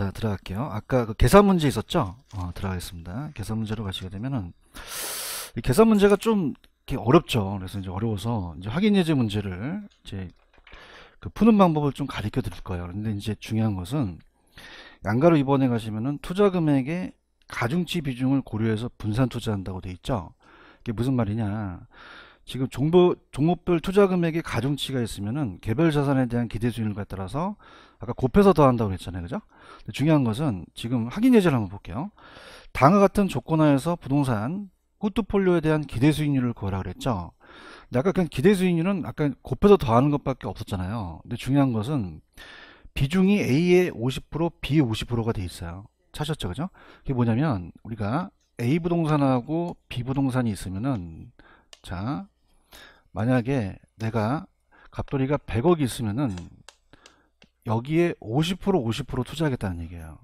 자 들어갈게요 아까 그 계산 문제 있었죠 어, 들어가겠습니다 계산 문제로 가시게 되면은 계산 문제가 좀 어렵죠 그래서 이제 어려워서 이제 확인 예제 문제를 이제 그 푸는 방법을 좀 가르쳐 드릴 거예요 근데 이제 중요한 것은 양가로 입원해 가시면은 투자 금액의 가중치 비중을 고려해서 분산 투자한다고 돼 있죠 이게 무슨 말이냐 지금 종보, 종목별 투자 금액의 가중치가 있으면은 개별 자산에 대한 기대 수익률과 따라서 아까 곱해서 더한다고 그랬잖아요 그죠? 중요한 것은 지금 확인 예제를 한번 볼게요. 다음과 같은 조건하에서 부동산 포트폴리오에 대한 기대 수익률을 구하라 그랬죠. 근데 아까 그냥 기대 수익률은 아까 곱해서 더하는 것밖에 없었잖아요. 근데 중요한 것은 비중이 A의 50%, B의 50%가 돼 있어요. 차셨죠, 그죠? 그게 뭐냐면 우리가 A 부동산하고 B 부동산이 있으면은 자 만약에 내가 갑돌이가 100억이 있으면은 여기에 50% 50% 투자하겠다는 얘기예요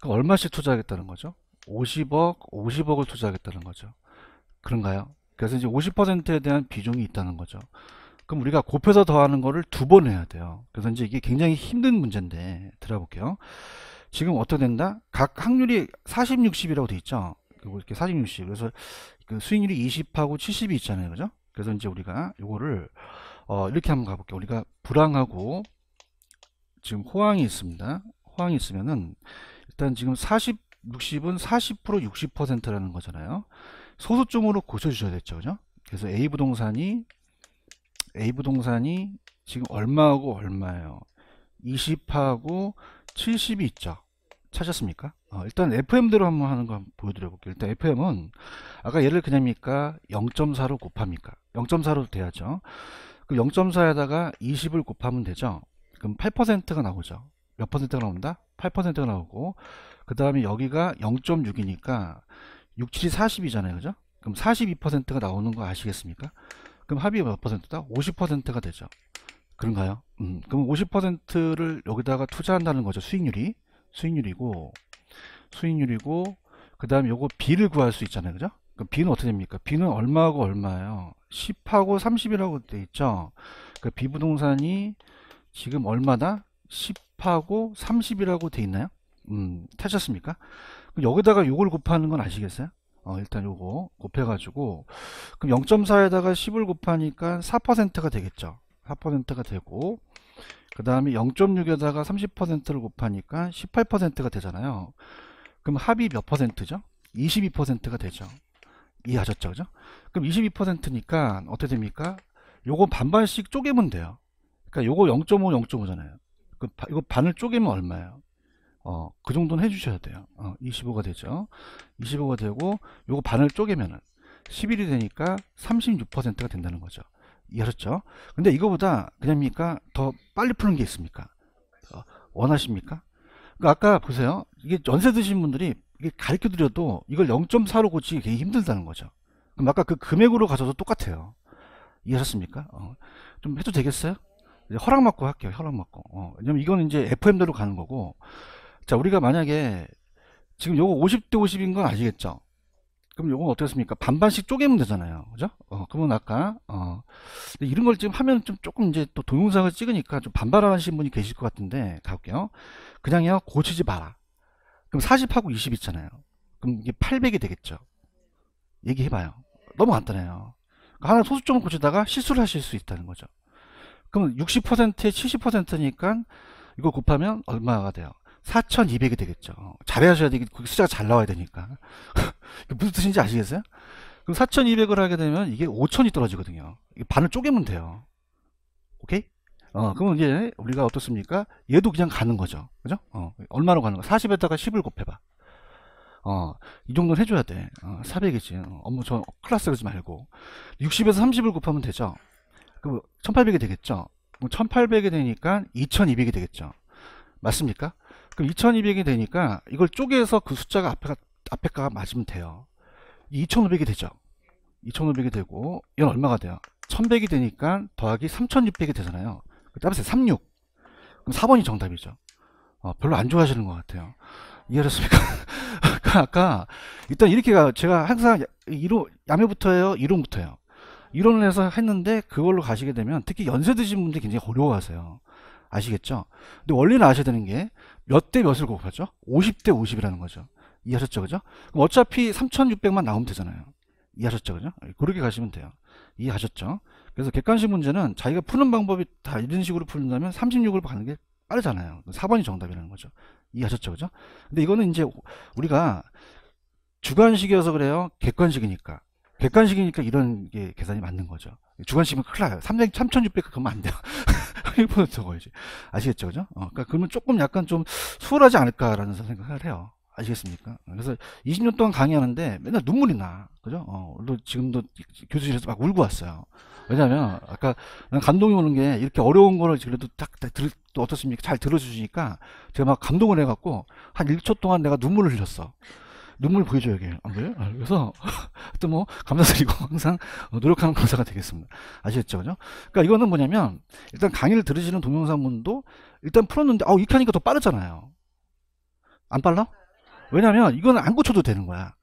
그 얼마씩 투자하겠다는 거죠 50억 50억을 투자하겠다는 거죠 그런가요 그래서 이제 50%에 대한 비중이 있다는 거죠 그럼 우리가 곱해서 더하는 거를 두 번 해야 돼요 그래서 이제 이게 굉장히 힘든 문제인데 들어볼게요 지금 어떻게 된다 각 확률이 40 60이라고 돼 있죠 요거 이렇게 46씩 그래서 그 수익률이 20하고 70이 있잖아요 그죠 그래서 이제 우리가 요거를 어 이렇게 한번 가볼게요 우리가 불황하고 지금 호황이 있습니다 호황이 있으면은 일단 지금 40 60은 40% 60%라는 거잖아요 소수점으로 고쳐주셔야 됐죠 그죠 그래서 A 부동산이 A 부동산이 지금 얼마하고 얼마예요 20하고 70이 있죠 찾았습니까 어, 일단 FM대로 한번 하는 거 한번 보여드려 볼게요. 일단 FM은 아까 예를그냥니까 0.4로 곱합니까? 0.4로 돼야죠. 그 0.4에다가 20을 곱하면 되죠. 그럼 8%가 나오죠. 몇 퍼센트가 나온다? 8%가 나오고 그 다음에 여기가 0.6이니까 6, 7이 40이잖아요. 그죠? 그럼 42%가 나오는 거 아시겠습니까? 그럼 합이 몇 퍼센트다? 50%가 되죠. 그런가요? 음, 그럼 50%를 여기다가 투자한다는 거죠. 수익률이. 수익률이고 수익률이고 그 다음에 요거 B를 구할 수 있잖아요 그죠 그 B는 어떻게 됩니까 B는 얼마하고 얼마예요 10하고 30이라고 돼 있죠 그 B 부동산이 지금 얼마다 10하고 30이라고 돼 있나요 음 타셨습니까 여기다가 요걸 곱하는 건 아시겠어요 어, 일단 요거 곱해가지고 그럼 0.4에다가 10을 곱하니까 4%가 되겠죠 4%가 되고 그 다음에 0.6에다가 30%를 곱하니까 18%가 되잖아요 그럼 합이 몇 퍼센트죠? 22%가 되죠. 이해하셨죠? 그죠? 그럼 22%니까 어떻게 됩니까? 요거 반반씩 쪼개면 돼요. 그러니까 요거 0.5, 0.5잖아요. 그 이거 반을 쪼개면 얼마예요? 어, 그 정도는 해주셔야 돼요. 어, 25가 되죠. 25가 되고 요거 반을 쪼개면은 11이 되니까 36%가 된다는 거죠. 이해하셨죠? 근데 이거보다 그냥니까 더 빨리 푸는 게 있습니까? 어, 원하십니까? 그니까 아까 보세요. 이게 연세 드신 분들이 이게 가르쳐 드려도 이걸 0.4로 고치기 되게 힘들다는 거죠. 그럼 아까 그 금액으로 가셔도 똑같아요. 이해하셨습니까? 어, 좀 해도 되겠어요? 허락 맞고 할게요. 허락 맞고. 어, 왜냐면 이건 이제 FM대로 가는 거고. 자, 우리가 만약에 지금 요거 50 대 50인 건 아시겠죠? 그럼 요건 어떻습니까? 반반씩 쪼개면 되잖아요. 그죠? 어, 그러면 아까, 어, 이런 걸 지금 하면 좀 조금 이제 또 동영상을 찍으니까 좀 반발하시는 분이 계실 것 같은데, 가볼게요. 그냥요, 고치지 마라. 그럼 40하고 20 있잖아요. 그럼 이게 800이 되겠죠. 얘기해봐요. 너무 간단해요. 그러니까 하나 소수점을 고치다가 실수를 하실 수 있다는 거죠. 그럼 60%에 70%니까 이거 곱하면 얼마가 돼요? 4,200이 되겠죠. 잘하셔야 되기, 그 숫자가 잘 나와야 되니까. 무슨 뜻인지 아시겠어요? 그럼 4,200을 하게 되면 이게 5,000이 떨어지거든요. 이게 반을 쪼개면 돼요. 오케이? 어, 그럼 이게 우리가 어떻습니까? 얘도 그냥 가는 거죠. 그죠? 어, 얼마로 가는 거? 야 40에다가 10을 곱해봐. 어, 이 정도는 해줘야 돼. 어, 400이지. 어, 업무 저 클라스 그러지 말고. 60에서 30을 곱하면 되죠. 그럼 1800이 되겠죠. 1800이 되니까 2200이 되겠죠. 맞습니까? 그럼 2200이 되니까 이걸 쪼개서 그 숫자가 앞에, 앞에가 맞으면 돼요. 2500이 되죠. 2500이 되고, 이건 얼마가 돼요? 1100이 되니까 더하기 3600이 되잖아요. 답이세 36. 그럼 4번이 정답이죠. 어, 별로 안 좋아하시는 것 같아요. 이해하셨습니까? 그러니까 아까 일단 이렇게가 제가 항상 이론 야매부터예요, 이론부터예요. 이론을 해서 했는데 그걸로 가시게 되면 특히 연세 드신 분들이 굉장히 어려워하세요. 아시겠죠? 근데 원리는 아셔야 되는 게 몇 대 몇을 곱하죠? 50 대 50이라는 거죠. 이해하셨죠? 그죠? 그럼 어차피 3600만 나오면 되잖아요. 이해하셨죠? 그죠? 예, 그렇게 가시면 돼요. 이해하셨죠? 그래서 객관식 문제는 자기가 푸는 방법이 다 이런 식으로 푸는다면 36을 가는 게 빠르잖아요. 4번이 정답이라는 거죠. 이해하셨죠? 그죠? 근데 이거는 이제 우리가 주관식이어서 그래요. 객관식이니까. 객관식이니까 이런 게 계산이 맞는 거죠. 주관식이면 큰일 나요. 3 3600 그러면 안 돼요. 1% 적어야지. 아시겠죠? 그죠? 어, 그러니까 그러면 조금 약간 좀 수월하지 않을까라는 생각을 해요. 아시겠습니까? 그래서 20년 동안 강의하는데 맨날 눈물이 나. 그죠? 어, 지금도 교수실에서 막 울고 왔어요. 왜냐면 아까 난 감동이 오는 게 이렇게 어려운 거를 그래도 딱, 딱 들, 또 어떻습니까? 잘 들어주시니까 제가 막 감동을 해갖고 한 1초 동안 내가 눈물을 흘렸어. 눈물 보여줘요, 이게. 안 그래요? 아, 그래서, 또 뭐, 감사드리고, 항상 노력하는 강사가 되겠습니다. 아시겠죠? 그죠? 그니까 이거는 뭐냐면, 일단 강의를 들으시는 동영상분도 일단 풀었는데, 아우, 이렇게 하니까 더 빠르잖아요. 안 빨라? 왜냐면, 이건 안 고쳐도 되는 거야.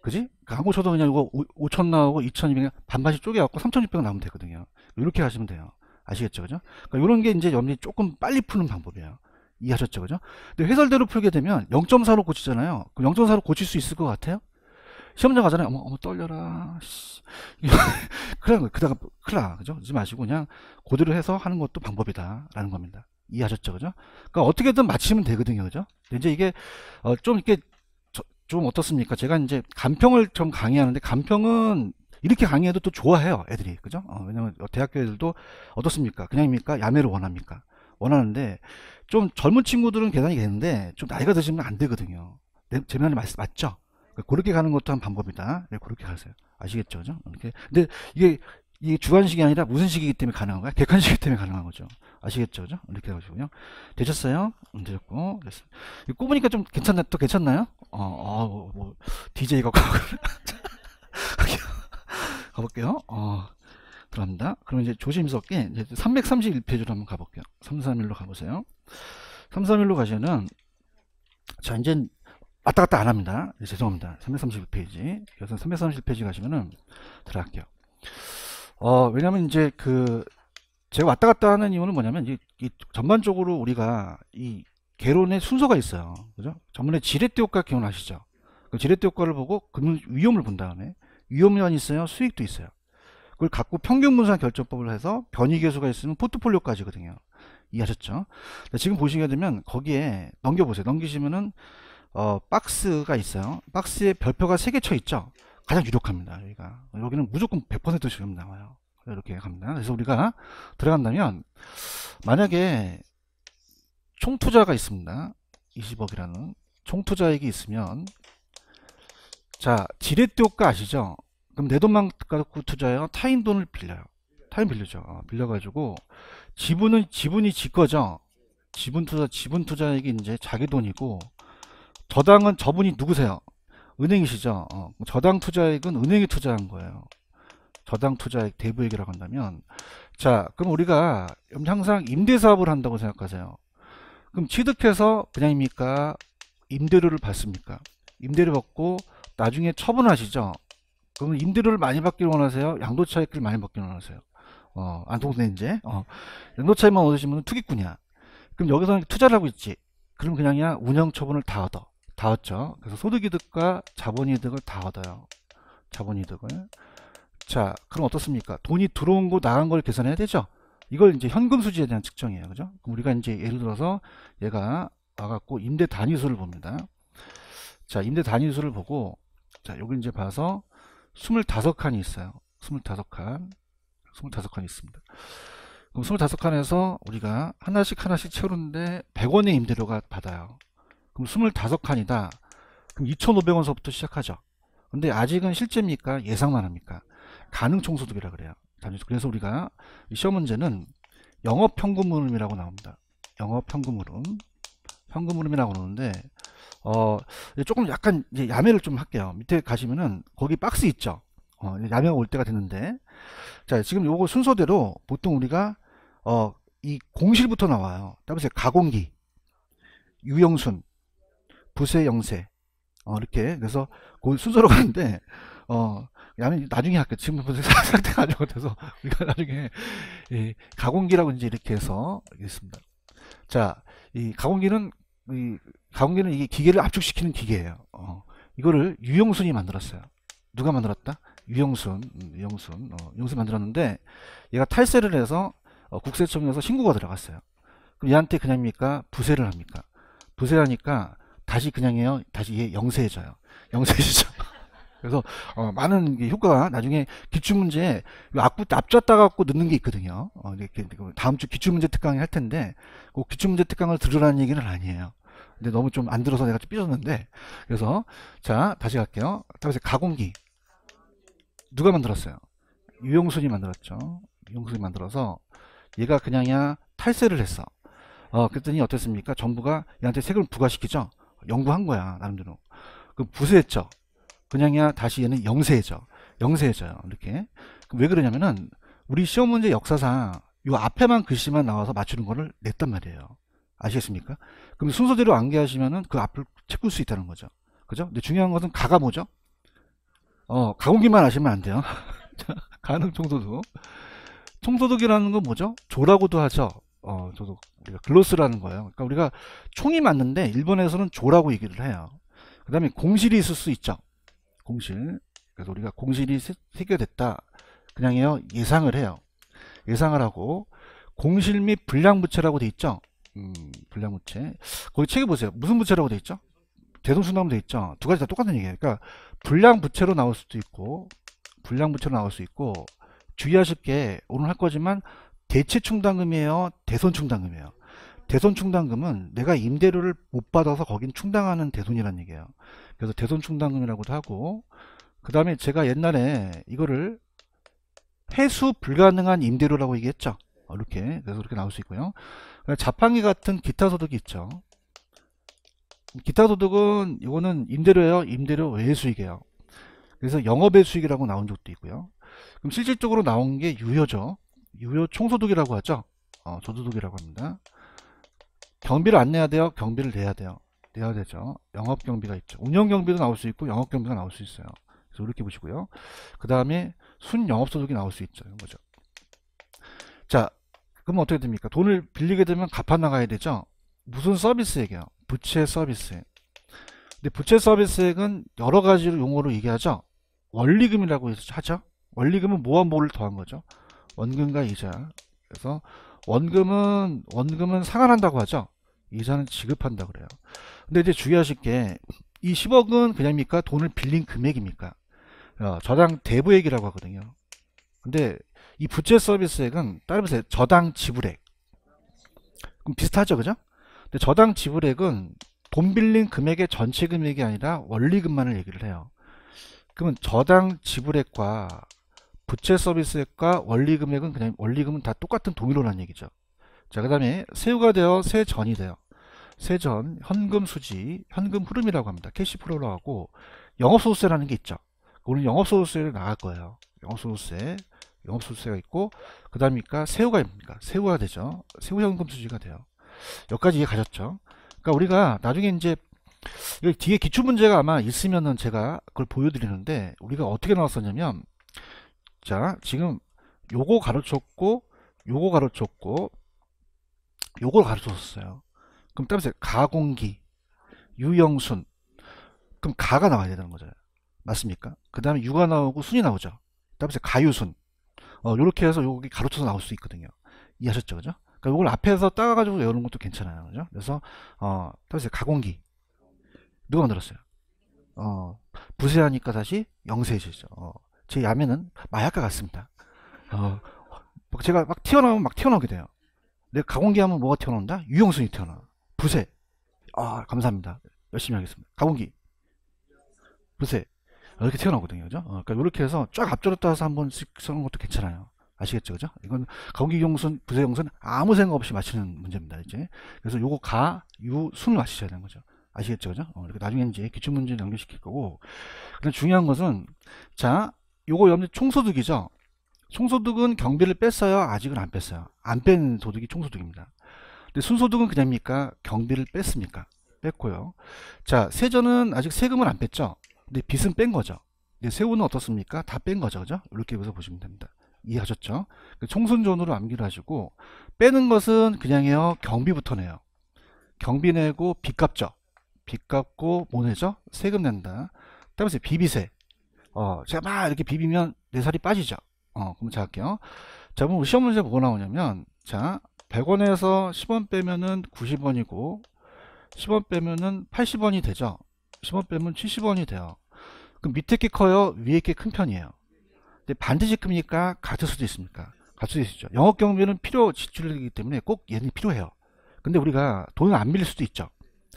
그지? 아무 쳐도 그냥 이거 5천 나오고 2천이면 반반씩 쪼개갖고 3천6백 나오면 되거든요. 이렇게 하시면 돼요. 아시겠죠, 그죠? 그러니까 이런 게 이제 염리 조금 빨리 푸는 방법이에요. 이해하셨죠, 그죠? 근데 회설대로 풀게 되면 0.4로 고치잖아요. 그럼 0.4로 고칠 수 있을 것 같아요? 시험장 가잖아요. 어머, 어머, 떨려라. 그냥, 그다가, 클라. 그죠? 그러지 마시고 그냥 고대로 해서 하는 것도 방법이다라는 겁니다. 이해하셨죠? 그죠? 그러니까 어떻게든 맞히면 되거든요. 그죠? 근데 이제 이게, 어, 좀 이렇게 좀 어떻습니까? 제가 이제 간평을 좀 강의하는데 간평은 이렇게 강의해도 또 좋아해요 애들이 그죠? 어, 왜냐면 대학교 애들도 어떻습니까? 그냥입니까? 야매를 원합니까? 원하는데 좀 젊은 친구들은 계산이 되는데 좀 나이가 드시면 안 되거든요. 제 말이 맞, 맞죠? 그러니까 그렇게 가는 것도 한 방법이다. 네, 그렇게 가세요. 아시겠죠? 그죠? 근데 이게 이게 주관식이 아니라 무슨 식이기 때문에 가능한 거야? 객관식이기 때문에 가능한 거죠. 아시겠죠? 그죠? 이렇게 해가지고요. 되셨어요? 음, 되셨고. 됐어. 이거 꼽으니까 좀 괜찮나, 또 괜찮나요? 어, 어 뭐, 뭐, DJ가 가볼게요. 어, 들어갑니다. 그럼 이제 조심스럽게 이제 331페이지로 한번 가볼게요. 331로 가보세요. 331로 가시면은, 자, 이제 왔다 갔다 안 합니다. 네, 죄송합니다. 331페이지. 그래서 331페이지 가시면은 들어갈게요. 어, 왜냐면 이제 그 제가 왔다 갔다 하는 이유는 뭐냐면 이, 이 전반적으로 우리가 이 개론의 순서가 있어요. 그죠? 전문의 지렛대 효과 기억나시죠? 그 지렛대 효과를 보고 금융 위험을 본 다음에 위험이 있어요. 수익도 있어요. 그걸 갖고 평균 분산 결정법을 해서 변이 계수가 있으면 포트폴리오까지거든요. 이해하셨죠? 지금 보시게 되면 거기에 넘겨보세요. 넘기시면은 어, 박스가 있어요. 박스에 별표가 3개 쳐 있죠. 가장 유력합니다. 여기가. 여기는 무조건 100% 지금 나와요. 이렇게 갑니다. 그래서 우리가 들어간다면 만약에 총 투자가 있습니다. 20억이라는 총 투자액이 있으면 자 지렛대 효과 아시죠? 그럼 내 돈만 갖고 투자해요. 타인 돈을 빌려요. 타인 빌려죠. 어, 빌려가지고 지분은 지분이 지꺼죠 지분 투자 지분 투자액이 이제 자기 돈이고 저당은 저분이 누구세요? 은행이시죠. 어, 저당 투자액은 은행이 투자한 거예요. 저당 투자액 대부액이라고 한다면 자 그럼 우리가 항상 임대사업을 한다고 생각하세요 그럼 취득해서 그냥입니까 임대료를 받습니까 임대료 받고 나중에 처분하시죠 그러면 임대료를 많이 받기를 원하세요 양도차익을 많이 받기를 원하세요 어, 안동세인제 어, 양도차익만 얻으시면 투기꾼이야 그럼 여기서는 투자를 하고 있지 그럼 그냥 그냥 운영처분을 다 얻어 다 얻죠 그래서 소득이득과 자본이득을 다 얻어요 자본이득을 자, 그럼 어떻습니까? 돈이 들어온 거 나간 걸 계산해야 되죠. 이걸 이제 현금 수지에 대한 측정이에요. 그죠? 그럼 우리가 이제 예를 들어서 얘가 와갖고 임대 단위수를 봅니다. 자, 임대 단위수를 보고 자, 여기 이제 봐서 25칸이 있어요. 25칸. 25칸이 있습니다. 그럼 25칸에서 우리가 하나씩 하나씩 채우는데 100원의 임대료가 받아요. 그럼 25칸이다. 그럼 2,500원서부터 시작하죠. 근데 아직은 실제입니까? 예상만 합니까? 가능 총소득이라 그래요. 그래서 우리가 시험 문제는 영업 현금 흐름이라고 나옵니다. 영업 현금 흐름. 현금 흐름이라고 나오는데 어 조금 약간 이제 야매를 좀 할게요. 밑에 가시면은 거기 박스 있죠. 어, 야매가 올 때가 됐는데 자 지금 요거 순서대로 보통 우리가 어이 공실부터 나와요. 따보세요. 가공기, 유형순 부세 영세 어, 이렇게 그래서 그 순서로 가는데 어 아니, 나중에 할게요. 지금 보세요. 상태가 안 좋아서 우리가 나중에 이 가공기라고 이제 이렇게 해서 있습니다. 자, 이 가공기는 이 가공기는 이게 기계를 압축시키는 기계예요. 어, 이거를 유영순이 만들었어요. 누가 만들었다? 유영순, 음, 유영순, 어, 유영순 만들었는데 얘가 탈세를 해서 어, 국세청에서 신고가 들어갔어요. 그럼 얘한테 그냥입니까? 부세를 합니까? 부세하니까 다시 그냥해요 다시 얘 영세해져요. 영세해지죠. 그래서 어, 많은 효과가 나중에 기출 문제 앞부 앞잡다 갖고 넣는 게 있거든요. 어, 이렇게 다음 주 기출 문제 특강이 할 텐데 꼭 그 기출 문제 특강을 들으라는 얘기는 아니에요. 근데 너무 좀 안 들어서 내가 좀 삐졌는데 그래서 자 다시 갈게요. 다시 가공기 누가 만들었어요? 유용순이 만들었죠. 유용순이 만들어서 얘가 그냥야 탈세를 했어. 어, 그랬더니 어땠습니까? 정부가 얘한테 세금을 부과시키죠. 연구한 거야 나름대로. 그 부세했죠. 그냥야 다시 얘는 영세해져. 영세해져요. 이렇게. 왜 그러냐면은 우리 시험 문제 역사상 요 앞에만 글씨만 나와서 맞추는 거를 냈단 말이에요. 아시겠습니까? 그럼 순서대로 암기하시면은 그 앞을 채꿀 수 있다는 거죠. 그죠? 근데 중요한 것은 가가 뭐죠? 어, 가공기만 아시면 안 돼요. 가능 청소득. 청소득이라는 건 뭐죠? 조라고도 하죠. 어, 저도 우리가 글로스라는 거예요. 그러니까 우리가 총이 맞는데 일본에서는 조라고 얘기를 해요. 그 다음에 공실이 있을 수 있죠. 공실 그래서 우리가 공실이 새겨됐다 그냥 해요 예상을 해요 예상을 하고 공실 및 불량부채라고 돼 있죠 음, 불량부채 거기 책에 보세요 무슨 부채라고 돼 있죠 대동순나무 돼 있죠 두 가지 다 똑같은 얘기예요 그러니까 불량부채로 나올 수도 있고 불량부채로 나올 수 있고 주의하실 게 오늘 할 거지만 대체충당금이에요 대손충당금이에요 대손 충당금은 내가 임대료를 못 받아서 거긴 충당하는 대손이란 얘기예요. 그래서 대손충당금이라고도 하고 그 다음에 제가 옛날에 이거를 회수 불가능한 임대료라고 얘기했죠. 어, 이렇게 그래서 이렇게 나올 수 있고요. 자판기 같은 기타 소득이 있죠. 기타 소득은 이거는 임대료예요. 임대료 외의 수익이에요. 그래서 영업의 수익이라고 나온 적도 있고요. 그럼 실질적으로 나온 게 유효죠. 유효 총소득이라고 하죠. 어, 조소득이라고 합니다. 경비를 안 내야 돼요. 경비를 내야 돼요. 내야 되죠. 영업 경비가 있죠. 운영 경비도 나올 수 있고 영업 경비가 나올 수 있어요. 그래서 이렇게 보시고요. 그 다음에 순영업 소득이 나올 수 있죠. 이런 거죠. 자, 그럼 어떻게 됩니까? 돈을 빌리게 되면 갚아 나가야 되죠. 무슨 서비스액이요? 에 부채 서비스액. 근데 부채 서비스액은 여러 가지로 용어로 얘기하죠. 원리금이라고 해서 하죠. 원리금은 뭐와 모를 더한 거죠. 원금과 이자. 그래서 원금은 원금은 상환한다고 하죠. 이자는 지급한다 그래요. 근데 이제 주의하실 게 이 10억은 그냥입니까? 돈을 빌린 금액입니까? 어, 저당 대부액이라고 하거든요. 근데 이 부채 서비스액은 따르면서 저당 지불액. 그럼 비슷하죠, 그죠? 근데 저당 지불액은 돈 빌린 금액의 전체 금액이 아니라 원리금만을 얘기를 해요. 그러면 저당 지불액과 부채 서비스액과 원리금액은 그냥 원리금은 다 똑같은 동일로란 얘기죠. 자, 그 다음에 세후가 되어 세전이 돼요. 세전, 현금 수지, 현금 흐름이라고 합니다. 캐시 프로로하고 영업소득세라는 게 있죠. 오늘 영업소득세를 나갈 거예요. 영업소득세, 영업소득세가 있고 그 다음이니까 그러니까 세후가 입니까 세후가 되죠. 세후 현금 수지가 돼요. 여기까지 이해 가셨죠? 그러니까 우리가 나중에 이제 여 뒤에 기출 문제가 아마 있으면은 제가 그걸 보여드리는데 우리가 어떻게 나왔었냐면 자 지금 요거 가르쳤고 요거 가르쳤고 요걸 가르쳤었어요. 그럼 따보세요. 가공기, 유형순. 그럼 가가 나와야 되는 거잖아요. 맞습니까? 그 다음에 유가 나오고 순이 나오죠. 따보세요. 가유순. 어, 요렇게 해서 여기 가로쳐서 나올 수 있거든요. 이해하셨죠? 그죠? 그러니까 이걸 앞에서 따가지고 외우는 것도 괜찮아요. 그죠? 그래서, 어, 따보세요. 가공기. 누가 만들었어요? 어, 부세하니까 다시 영세해지죠. 어, 제 야매는 마약과 같습니다. 어, 제가 막 튀어나오면 막 튀어나오게 돼요. 내가 가공기 하면 뭐가 튀어나온다? 유형순이 튀어나와. 부세. 아, 감사합니다. 열심히 하겠습니다. 가공기. 부세. 아, 이렇게 튀어나오거든요. 그죠? 어, 그러니까 이렇게 해서 쫙 앞절었다 해서 한번 쓰는 것도 괜찮아요. 아시겠죠? 그죠? 이건 가공기 용선, 부세 용선 아무 생각 없이 맞히는 문제입니다. 이제. 그래서 요거 가, 유, 순을 맞히셔야 되는 거죠. 아시겠죠? 그죠? 어, 이렇게 나중에 이제 기출 문제 연결시킬 거고. 근데 중요한 것은 자, 요거 여러분 총소득이죠? 총소득은 경비를 뺐어요? 아직은 안 뺐어요. 안 뺀 소득이 총소득입니다. 근데 순소득은 그냥입니까? 경비를 뺐습니까? 뺐고요. 자, 세전은 아직 세금을안 뺐죠? 근데 빚은 뺀 거죠. 근데 세후는 어떻습니까? 다 뺀 거죠. 그죠? 이렇게 해서 보시면 됩니다. 이해하셨죠? 그 총선전으로 암기를 하시고 빼는 것은 그냥 해요. 경비부터 내요. 경비 내고 빚 갚죠. 빚 갚고 뭐 내죠? 세금 낸다. 따라서 비비세. 어, 제가 막 이렇게 비비면 내 네 살이 빠지죠. 어, 그럼 자 할게요. 자, 그럼 시험 문제 뭐가 나오냐면 자, 100원에서 10원 빼면은 90원이고 10원 빼면은 80원이 되죠 10원 빼면 70원이 돼요 그럼 밑에 게 커요 위에 게 큰 편이에요 근데 반드시 큽니까 같을 수도 있습니까 같을 수 있죠 영업 경비는 필요 지출이기 때문에 꼭 얘는 필요해요 근데 우리가 돈을 안밀릴 수도 있죠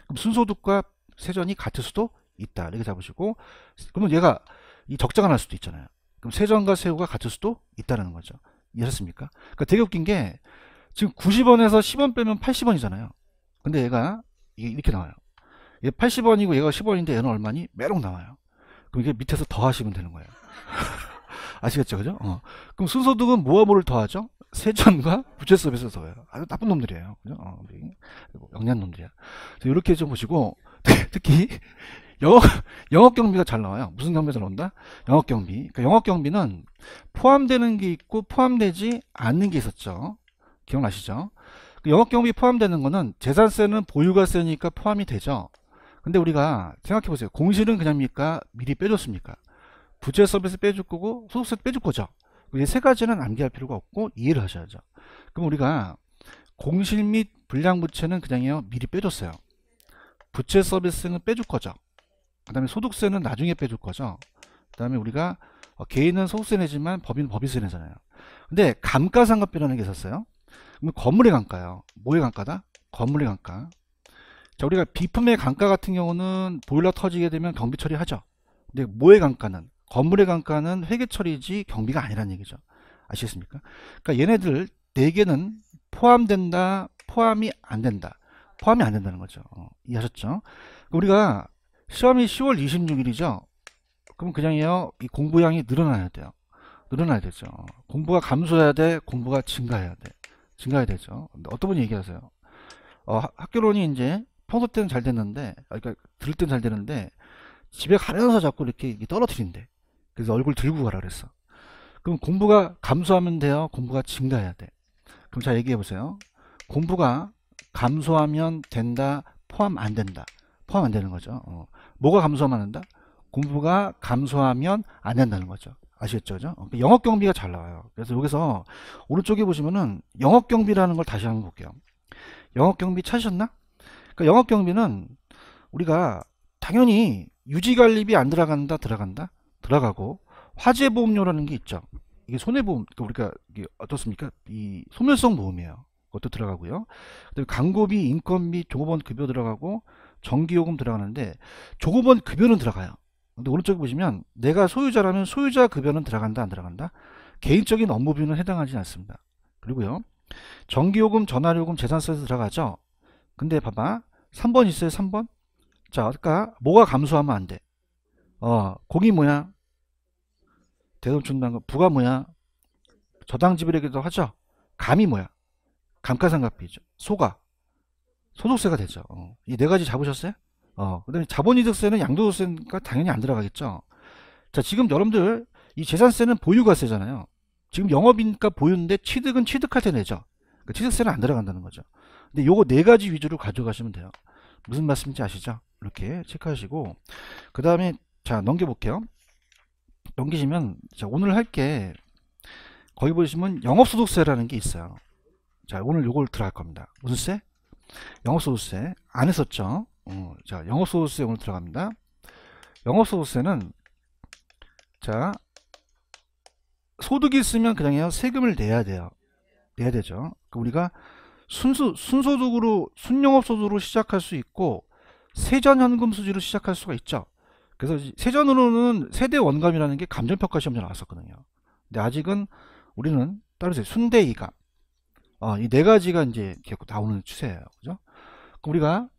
그럼 순소득과 세전이 같을 수도 있다 이렇게 잡으시고 그러면 얘가 이 적자가 날 수도 있잖아요 그럼 세전과 세후가 같을 수도 있다는 거죠 이해하셨습니까? 그러니까 되게 웃긴 게 지금 90원에서 10원 빼면 80원이잖아요. 근데 얘가 이렇게 나와요. 얘 80원이고 얘가 10원인데 얘는 얼마니? 매롱 나와요. 그럼 이게 밑에서 더 하시면 되는 거예요. 아시겠죠? 그죠? 어. 그럼 순서득은 뭐와 뭐를 더하죠? 세전과 부채 서비스 더해요. 아주 나쁜 놈들이에요. 그죠? 어, 뭐 영리한 놈들이야. 이렇게 좀 보시고 특히 영업, 영업 경비가 잘 나와요. 무슨 경비에서 나온다? 영업 경비. 그러니까 영업 경비는 포함되는 게 있고 포함되지 않는 게 있었죠. 기억나시죠? 그 영업경비 포함되는 거는 재산세는 보유가세니까 포함이 되죠. 근데 우리가 생각해 보세요. 공실은 그냥입니까? 미리 빼줬습니까? 부채 서비스 빼줄 거고 소득세 빼줄 거죠. 이 세 가지는 암기할 필요가 없고 이해를 하셔야죠. 그럼 우리가 공실 및 불량부채는 그냥요 미리 빼줬어요. 부채 서비스는 빼줄 거죠. 그 다음에 소득세는 나중에 빼줄 거죠. 그 다음에 우리가 어, 개인은 소득세 내지만 법인은 법인세 내잖아요. 근데 감가상각비라는 게 있었어요. 그럼 건물의 강가요. 뭐의 강가다? 건물의 강가. 자, 우리가 비품의 강가 같은 경우는 보일러 터지게 되면 경비 처리하죠. 근데 뭐의 강가는 건물의 강가는 회계 처리지 경비가 아니라는 얘기죠. 아시겠습니까? 그러니까 얘네들 네 개는 포함된다, 포함이 안 된다. 포함이 안 된다는 거죠. 어, 이해하셨죠? 우리가 시험이 10월 26일이죠. 그럼 그냥요 이 공부량이 늘어나야 돼요. 늘어나야 되죠. 공부가 감소해야 돼. 공부가 증가해야 돼. 증가해야 되죠. 어떤 분이 얘기하세요. 어, 학교론이 이제 평소 때는 잘 됐는데, 아, 그러니까 들을 때는 잘 되는데, 집에 가려서 자꾸 이렇게 떨어뜨린대. 그래서 얼굴 들고 가라 그랬어. 그럼 공부가 감소하면 돼요? 공부가 증가해야 돼? 그럼 잘 얘기해 보세요. 공부가 감소하면 된다, 포함 안 된다. 포함 안 되는 거죠. 어. 뭐가 감소하면 안 된다? 공부가 감소하면 안 된다는 거죠. 아시겠죠? 그죠? 어, 그 영업 경비가 잘 나와요. 그래서 여기서 오른쪽에 보시면은 영업 경비라는 걸 다시 한번 볼게요. 영업 경비 찾으셨나? 그러니까 영업 경비는 우리가 당연히 유지 관리비 안 들어간다 들어간다 들어가고 화재 보험료라는 게 있죠. 이게 손해보험, 그러니까 우리가 이게 어떻습니까? 이 소멸성 보험이에요. 그것도 들어가고요. 그다음에 광고비, 인건비, 종업원 급여 들어가고 전기요금 들어가는데 종업원 급여는 들어가요. 근데 오른쪽에 보시면 내가 소유자라면 소유자 급여는 들어간다 안 들어간다 개인적인 업무비는 해당하지 않습니다 그리고요 전기요금 전화요금 재산세에 들어가죠 근데 봐봐 3번 있어요 3번 자 아까 그러니까 뭐가 감소하면 안돼 어 공이 뭐야 대금 준다는 거 부가 뭐야 저당 지불액이기도 하죠 감이 뭐야 감가상각비죠 소가 소득세가 되죠 어. 이네 가지 잡으셨어요 어, 그 다음에 자본이득세는 양도세니까 당연히 안 들어가겠죠. 자, 지금 여러분들 이 재산세는 보유가세잖아요. 지금 영업인가 보유인데 취득은 취득할 때 내죠. 그러니까 취득세는 안 들어간다는 거죠. 근데 요거 네 가지 위주로 가져가시면 돼요. 무슨 말씀인지 아시죠? 이렇게 체크하시고 그 다음에 자 넘겨볼게요. 넘기시면 자 오늘 할게 거기 보시면 영업소득세라는 게 있어요. 자 오늘 요걸 들어갈 겁니다. 무슨 세? 영업소득세 안 했었죠? 어, 자 영업 소득세 오늘 들어갑니다. 영업 소득세는 자 소득이 있으면 그냥 세금을 내야 돼요. 내야 되죠. 그러니까 우리가 순수 순소득으로 순영업소득으로 시작할 수 있고 세전 현금 수지로 시작할 수가 있죠. 그래서 세전으로는 세대 원감이라는 게 감정평가 시험에 나왔었거든요. 근데 아직은 우리는 따로 순대이가 어, 이네 가지가 이제 계속 나오는 추세예요. 그죠? 우리가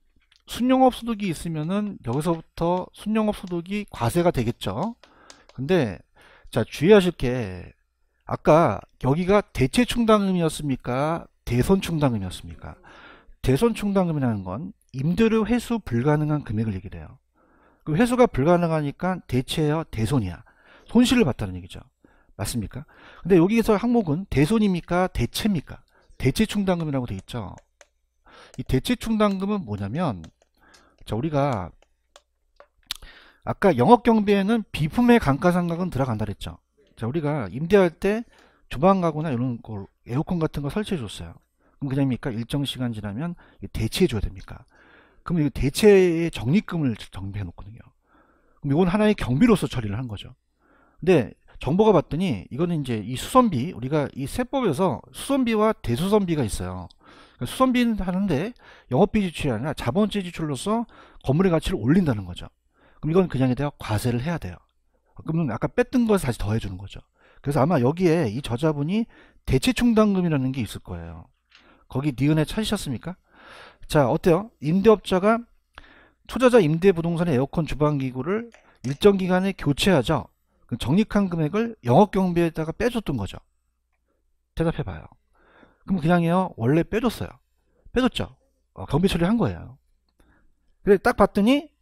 순영업 소득이 있으면은 여기서부터 순영업 소득이 과세가 되겠죠. 근데 자 주의하실 게 아까 여기가 대체 충당금이었습니까? 대선 충당금이었습니까? 대선 충당금이라는 건 임대료 회수 불가능한 금액을 얘기를 해요. 그 회수가 불가능하니까 대체요 대손이야. 손실을 봤다는 얘기죠. 맞습니까? 근데 여기에서 항목은 대손입니까? 대체입니까? 대체 충당금이라고 돼 있죠. 이 대체 충당금은 뭐냐면 자, 우리가 아까 영업경비에는 비품의 감가상각은 들어간다 그랬죠. 자, 우리가 임대할 때 주방가구나 이런 걸 에어컨 같은 거 설치해 줬어요. 그럼 그냥입니까? 일정 시간 지나면 대체해 줘야 됩니까? 그럼 이 대체의 적립금을 정비해 놓거든요. 그럼 이건 하나의 경비로서 처리를 한 거죠. 근데 정보가 봤더니 이거는 이제 이 수선비 우리가 이 세법에서 수선비와 대수선비가 있어요. 그러니까 수선비는 하는데 영업비 지출이 아니라 자본재 지출로서 건물의 가치를 올린다는 거죠. 그럼 이건 그냥에다가 과세를 해야 돼요. 그러면 아까 뺐던 것을 다시 더해주는 거죠. 그래서 아마 여기에 이 저자분이 대체충당금이라는 게 있을 거예요. 거기 니은에 찾으셨습니까? 자 어때요? 임대업자가 투자자 임대 부동산의 에어컨 주방기구를 일정 기간에 교체하죠. 정립한 금액을 영업경비에다가 빼줬던 거죠. 대답해봐요. 그럼 그냥요 원래 빼줬어요 빼줬죠 어, 경비 처리한 거예요 그래 딱 봤더니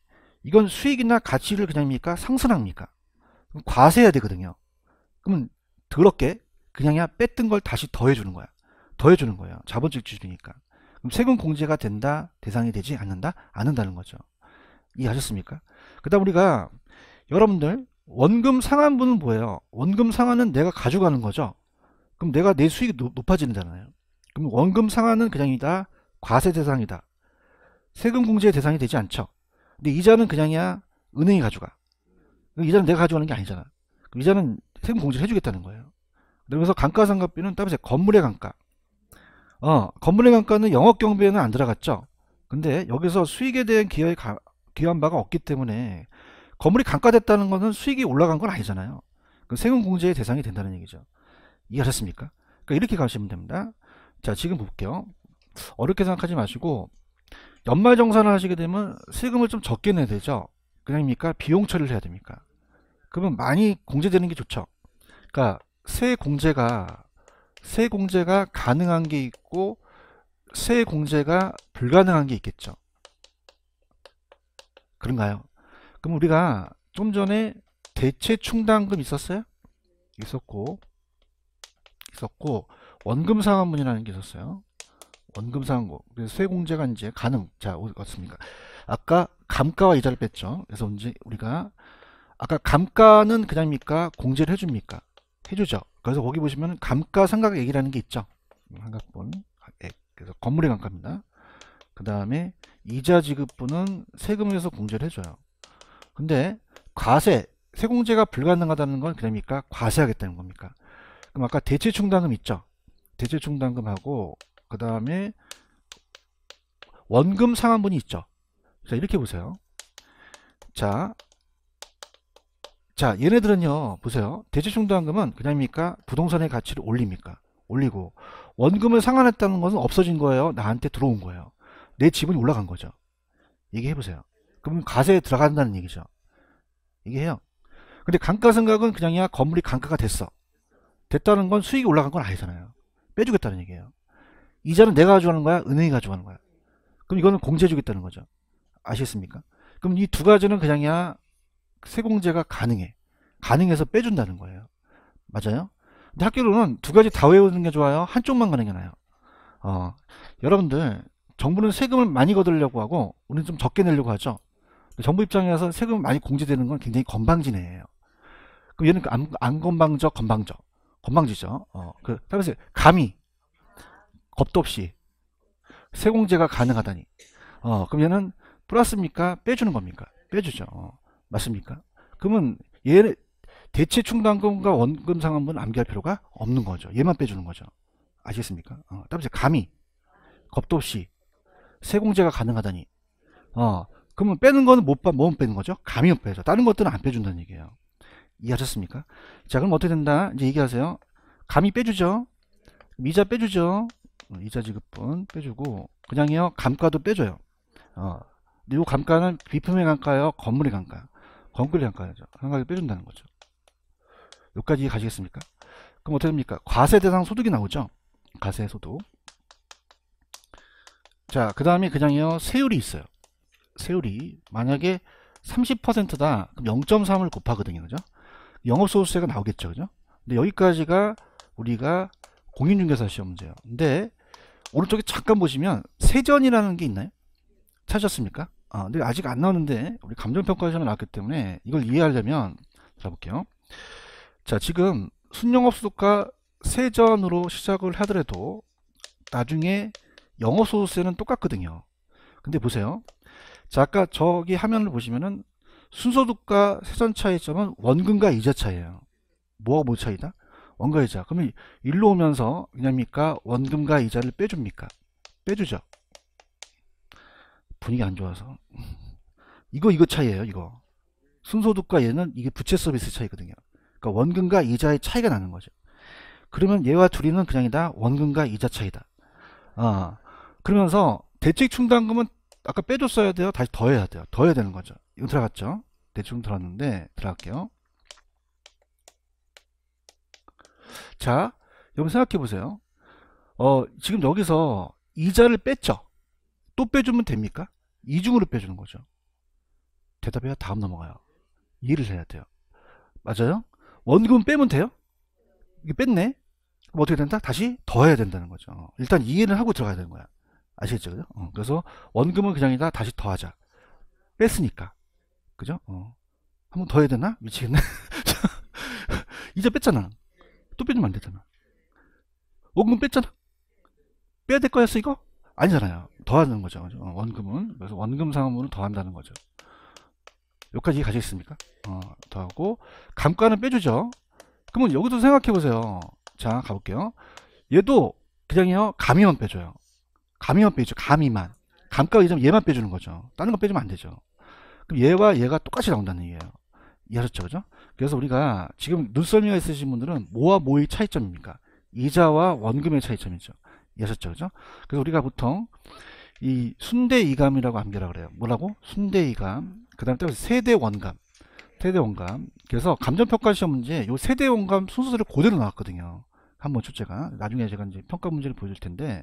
이건 수익이나 가치를 그냥입니까 상승합니까 과세해야 되거든요 그러면 더럽게 그냥야 뺐던 걸 다시 더해주는 거야 더해주는 거예요 자본적 지주니까 그럼 세금 공제가 된다 대상이 되지 않는다 않는다는 거죠 이해하셨습니까 그 다음 우리가 여러분들 원금 상환분은 뭐예요 원금 상환은 내가 가져가는 거죠 그럼 내가 내 수익이 높아지잖아요. 그럼 원금 상환은 그냥이다. 과세 대상이다. 세금 공제 대상이 되지 않죠. 근데 이자는 그냥이야. 은행이 가져가. 이자는 내가 가져가는 게 아니잖아. 그럼 이자는 세금 공제를 해주겠다는 거예요. 그러면서 감가상각비는 따로 이제 건물의 감가. 어, 건물의 감가는 영업 경비에는 안 들어갔죠. 근데 여기서 수익에 대한 기여의 가, 기여한 바가 없기 때문에 건물이 감가됐다는 것은 수익이 올라간 건 아니잖아요. 그럼 세금 공제의 대상이 된다는 얘기죠. 이해하셨습니까? 그러니까 이렇게 가시면 됩니다. 자, 지금 볼게요. 어렵게 생각하지 마시고 연말정산을 하시게 되면 세금을 좀 적게 내야 되죠. 그냥입니까? 비용 처리를 해야 됩니까? 그러면 많이 공제되는 게 좋죠. 그러니까 세 공제가 세 공제가 가능한 게 있고 세 공제가 불가능한 게 있겠죠. 그런가요? 그럼 우리가 좀 전에 대체 충당금 있었어요? 있었고 있었고 원금 상환문이라는 게 있었어요. 원금 상환고 그래서 세공제가 이제 가능. 자, 어떻습니까? 아까 감가와 이자를 뺐죠. 그래서 이제 우리가 아까 감가는 그냥입니까? 공제를 해줍니까? 해주죠. 그래서 거기 보시면 감가상각 얘이라는게 있죠. 한각본 액. 그래서 건물의 감가입니다. 그 다음에 이자 지급분은 세금에서 공제를 해줘요. 근데 과세, 세공제가 불가능하다는 건 그러니까 과세하겠다는 겁니까? 그럼 아까 대체 충당금 있죠? 대체 충당금하고 그 다음에 원금 상환분이 있죠. 자 이렇게 보세요. 자, 자 얘네들은요 보세요. 대체충당금은 그냥입니까? 부동산의 가치를 올립니까? 올리고 원금을 상환했다는 것은 없어진 거예요. 나한테 들어온 거예요. 내 지분이 올라간 거죠. 얘기해 보세요. 그럼 가세에 들어간다는 얘기죠. 얘기해요. 근데 감가생각은 그냥이야 건물이 감가가 됐어. 됐다는 건 수익이 올라간 건 아니잖아요. 빼주겠다는 얘기예요. 이자는 내가 가져가는 거야? 은행이 가져가는 거야? 그럼 이거는 공제해주겠다는 거죠. 아시겠습니까? 그럼 이 두 가지는 그냥이야 세공제가 가능해. 가능해서 빼준다는 거예요. 맞아요? 근데 학교로는 두 가지 다 외우는 게 좋아요? 한쪽만 가는 게 나아요? 어, 여러분들 정부는 세금을 많이 거두려고 하고 우리는 좀 적게 내려고 하죠. 정부 입장에서 세금 많이 공제되는 건 굉장히 건방진해예요. 그럼 얘는 안, 안 건방져, 건방져. 건방지죠. 어, 그, 따라서 감히 겁도 없이 세공제가 가능하다니. 어, 그럼 얘는 플러스입니까? 빼주는 겁니까? 빼주죠. 어, 맞습니까? 그러면 얘 대체 충당금과 원금 상환분 암기할 필요가 없는 거죠. 얘만 빼주는 거죠. 아시겠습니까? 어, 따라서 감히 겁도 없이 세공제가 가능하다니. 어, 그러면 빼는 거못 빼, 뭐 빼는 거죠? 감히 빼죠. 다른 것들은 안 빼준다는 얘기예요. 이해하셨습니까? 자 그럼 어떻게 된다? 이제 얘기하세요. 감이 빼주죠. 이자 빼주죠. 이자 지급분 빼주고 그냥요 감가도 빼줘요. 어. 그리고 감가는 비품의 감가요, 건물의 감가, 건물의 감가죠. 한 가지 빼준다는 거죠. 여기까지 가시겠습니까? 그럼 어떻게 됩니까? 과세 대상 소득이 나오죠. 과세 소득. 자, 그 다음에 그냥요 세율이 있어요. 세율이 만약에 30%다 그럼 0.3을 곱하거든요, 그죠? 영업소득세가 나오겠죠. 그죠? 근데 여기까지가 우리가 공인중개사 시험 문제예요. 근데 오른쪽에 잠깐 보시면 세전이라는 게 있나요? 찾았습니까 아, 근데 아직 안 나오는데 우리 감정평가 시험에 나왔기 때문에 이걸 이해하려면 들어볼게요. 자, 지금 순영업소득과 세전으로 시작을 하더라도 나중에 영업소득세는 똑같거든요. 근데 보세요. 자, 아까 저기 화면을 보시면은 순서득과 세전 차이점은 원금과 이자 차이예요. 뭐가 뭐 차이다? 원가 이자. 그러면 일로 오면서 왜냐합니까? 원금과 이자를 빼줍니까? 빼주죠. 분위기 안 좋아서. 이거 이거 차이예요. 이거. 순소득과 얘는 이게 부채 서비스 차이거든요. 그러니까 원금과 이자의 차이가 나는 거죠. 그러면 얘와 둘이는 그냥이다. 원금과 이자 차이다. 아. 그러면서 대책 충당금은 아까 빼줬어야 돼요. 다시 더해야 돼요. 더해야 되는 거죠. 이거 들어갔죠? 대충 들어왔는데 들어갈게요. 자, 여러분 생각해 보세요. 어, 지금 여기서 이자를 뺐죠? 또 빼주면 됩니까? 이중으로 빼주는 거죠. 대답해야 다음 넘어가요. 이해를 해야 돼요. 맞아요? 원금 빼면 돼요? 이게 뺐네? 그럼 어떻게 된다? 다시 더해야 된다는 거죠. 일단 이해를 하고 들어가야 되는 거야. 아시겠죠? 그죠? 어, 그래서 원금은 그냥이다 다시 더하자. 뺐으니까. 그죠? 어. 한번 더 해야 되나? 미치겠네. 이제 뺐잖아. 또 빼주면 안 되잖아. 원금 뺐잖아. 빼야 될 거였어, 이거? 아니잖아요. 더 하는 거죠. 그죠? 어, 원금은. 그래서 원금 상환물은 더 한다는 거죠. 여기까지 가져있습니까? 어, 더 하고. 감가는 빼주죠. 그러면 여기도 생각해 보세요. 자, 가볼게요. 얘도 그냥요, 감이만 빼줘요. 감이만 빼죠. 감이만. 감가가 이점 얘만 빼주는 거죠. 다른 거 빼주면 안 되죠. 그럼 얘와 얘가 똑같이 나온다는 얘기예요. 이해하셨죠? 그죠? 그래서 우리가 지금 눈썰미가 있으신 분들은 뭐와 뭐의 차이점입니까? 이자와 원금의 차이점이죠. 이해하셨죠? 그죠? 그래서 우리가 보통 이 순대이감이라고 암기라 그래요. 뭐라고? 순대이감. 그 다음에 세대원감. 세대원감. 그래서 감정평가 시험 문제 요 세대원감 순서대로 고대로 나왔거든요. 한번 출제가 나중에 제가 이제 평가 문제를 보여줄 텐데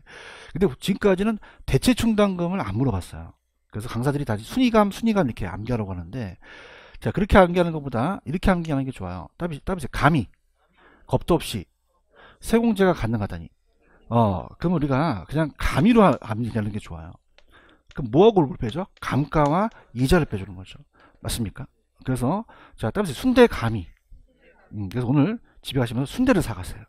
근데 지금까지는 대체 충당금을 안 물어봤어요. 그래서 강사들이 다시 순위감 순위감 이렇게 암기하라고 하는데 자 그렇게 암기하는 것보다 이렇게 암기하는 게 좋아요. 따비 따비세 감이 겁도 없이 세공제가 가능하다니. 어 그럼 우리가 그냥 감이로 암기하는 게 좋아요. 그럼 뭐하고 를 빼죠? 감가와 이자를 빼주는 거죠. 맞습니까? 그래서 자 따비세 순대 감이 음, 그래서 오늘 집에 가시면 순대를 사가세요.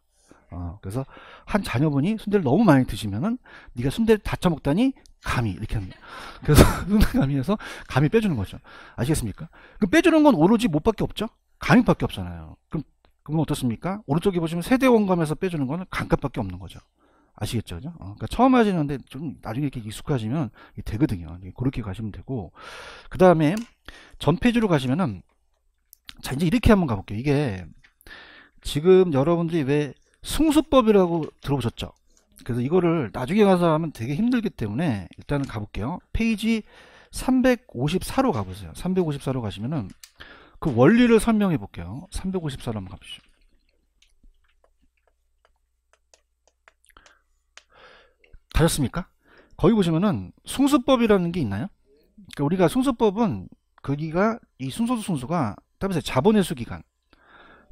어, 그래서 한 자녀분이 순대를 너무 많이 드시면은 네가 순대를 다 처먹다니 감히 이렇게 합니다. 그래서 은감이에서 감히 빼주는 거죠. 아시겠습니까? 그 빼주는 건 오로지 못밖에 없죠. 감히밖에 없잖아요. 그럼 그건 어떻습니까? 오른쪽에 보시면 세대 원감에서 빼주는 거는 감값밖에 없는 거죠. 아시겠죠? 그죠? 어, 그러니까 처음 하시는데 좀 나중에 이렇게 익숙해지면 되거든요. 예, 그렇게 가시면 되고 그 다음에 전 페이지로 가시면은 자 이제 이렇게 한번 가볼게요. 이게 지금 여러분들이 왜 승수법이라고 들어보셨죠? 그래서 이거를 나중에 가서 하면 되게 힘들기 때문에 일단은 가볼게요. 페이지 354로 가보세요. 354로 가시면은 그 원리를 설명해 볼게요. 354로 한번 가보시죠. 가셨습니까? 거기 보시면은 순수법이라는 게 있나요? 그러니까 우리가 순수법은 거기가 이순서도 순수가 따라서 자본 회수 기간,